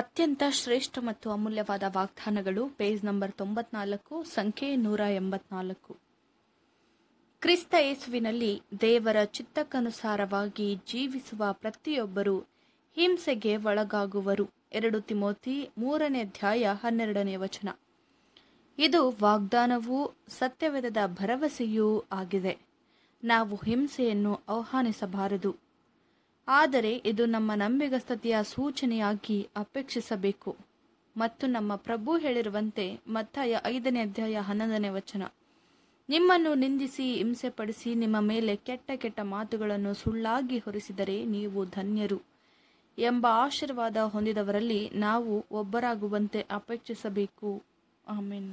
ಅತ್ಯಂತ ಶ್ರೇಷ್ಠ ಮತ್ತು ಅಮೂಲ್ಯವಾದ ವಾಗ್ದಾನಗಳು ಪೇಜ್ ನಂಬರ್ ತೊಂಬತ್ನಾಲ್ಕು ಸಂಖ್ಯೆ ನೂರ ಎಂಬತ್ನಾಲ್ಕು ಕ್ರಿಸ್ತ ಯೇಸುವಿನಲ್ಲಿ ದೇವರ ಚಿತ್ತಕ್ಕನುಸಾರವಾಗಿ ಜೀವಿಸುವ ಪ್ರತಿಯೊಬ್ಬರೂ ಹಿಂಸೆಗೆ ಒಳಗಾಗುವರು ಎರಡು ತಿಮೋತಿ ಮೂರನೇ ಅಧ್ಯಾಯ ಹನ್ನೆರಡನೇ ವಚನ ಇದು ವಾಗ್ದಾನವೂ ಸತ್ಯವೇದದ ಭರವಸೆಯೂ ಆಗಿದೆ ನಾವು ಹಿಂಸೆಯನ್ನು ಆಹ್ವಾನಿಸಬಾರದು ಆದರೆ ಇದು ನಮ್ಮ ನಂಬಿಗಸ್ತತೆಯ ಸೂಚನೆಯಾಗಿ ಅಪೇಕ್ಷಿಸಬೇಕು ಮತ್ತು ನಮ್ಮ ಪ್ರಭು ಹೇಳಿರುವಂತೆ ಮತ್ತಾಯ ಐದನೇ ಅಧ್ಯಾಯ ಹನ್ನೊಂದನೇ ವಚನ ನಿಮ್ಮನ್ನು ನಿಂದಿಸಿ ಹಿಂಸೆಪಡಿಸಿ ನಿಮ್ಮ ಮೇಲೆ ಕೆಟ್ಟ ಕೆಟ್ಟ ಮಾತುಗಳನ್ನು ಸುಳ್ಳಾಗಿ ಹೊರಿಸಿದರೆ ನೀವು ಧನ್ಯರು ಎಂಬ ಆಶೀರ್ವಾದ ಹೊಂದಿದವರಲ್ಲಿ ನಾವು ಒಬ್ಬರಾಗುವಂತೆ ಅಪೇಕ್ಷಿಸಬೇಕು ಆಮೇನ್